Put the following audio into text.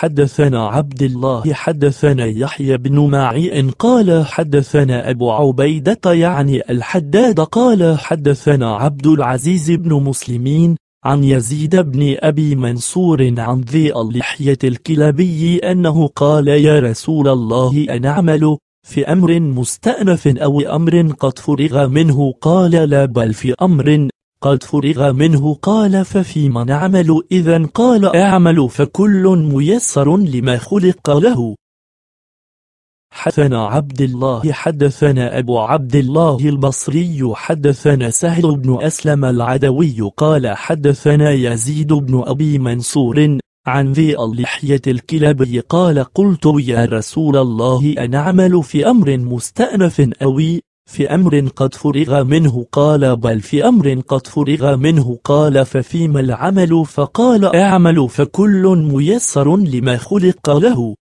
حدثنا عبد الله حدثنا يحيى بن معي إن قال حدثنا أبو عبيدة يعني الحداد قال حدثنا عبد العزيز بن مسلمين عن يزيد بن أبي منصور عن ذي اللحية الكلابي أنه قال يا رسول الله أنعمل في أمر مستأنف أو أمر قد فرغ منه قال لا بل في أمر قد فرغ منه قال ففيما نعمل إذا قال أعمل فكل ميسر لما خلق له حدثنا عبد الله حدثنا أبو عبد الله البصري حدثنا سهل بن أسلم العدوي قال حدثنا يزيد بن أبي منصور عن ذي اللحية الكلابي قال قلت يا رسول الله أنعمل في أمر مستأنف أوي في أمر قد فرغ منه قال بل في أمر قد فرغ منه قال ففيما العمل فقال أعمل فكل ميسر لما خلق له